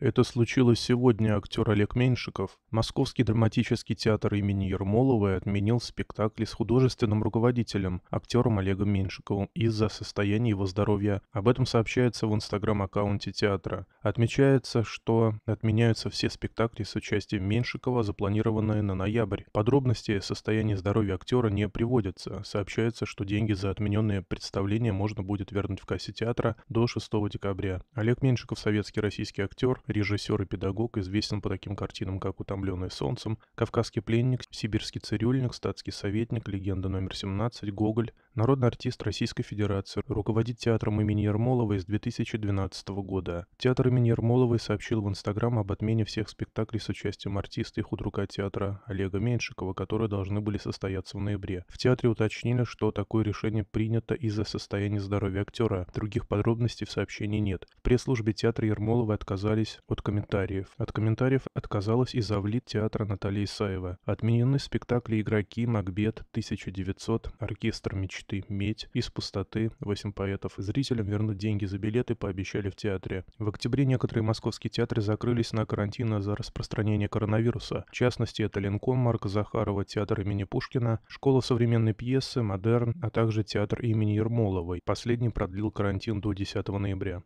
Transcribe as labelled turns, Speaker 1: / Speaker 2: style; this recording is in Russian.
Speaker 1: Это случилось сегодня актер Олег Меньшиков. Московский драматический театр имени Ермоловой отменил спектакль с художественным руководителем, актером Олегом Меньшиковым, из-за состояния его здоровья. Об этом сообщается в инстаграм-аккаунте театра. Отмечается, что отменяются все спектакли с участием Меньшикова, запланированные на ноябрь. Подробности состояния здоровья актера не приводятся. Сообщается, что деньги за отмененные представления можно будет вернуть в кассе театра до 6 декабря. Олег Меньшиков – советский российский актер, Режиссер и педагог известен по таким картинам, как «Утомленное солнцем», «Кавказский пленник», «Сибирский цирюльник», «Статский советник», «Легенда номер 17», «Гоголь», Народный артист Российской Федерации, руководит театром имени Ермоловой с 2012 года. Театр имени Ермоловой сообщил в Инстаграм об отмене всех спектаклей с участием артиста и худрука театра Олега Меньшикова, которые должны были состояться в ноябре. В театре уточнили, что такое решение принято из-за состояния здоровья актера. Других подробностей в сообщении нет. В пресс-службе театра Ермоловой отказались от комментариев. От комментариев отказалась и завлит театра Наталья Исаева. Отменены спектакли «Игроки», «Макбет», «1900», «Оркестр мечты», мечты «Медь» из пустоты, Восемь поэтов. Зрителям вернуть деньги за билеты, пообещали в театре. В октябре некоторые московские театры закрылись на карантин за распространение коронавируса. В частности, это Ленком Марка Захарова, театр имени Пушкина, школа современной пьесы, модерн, а также театр имени Ермоловой. Последний продлил карантин до 10 ноября.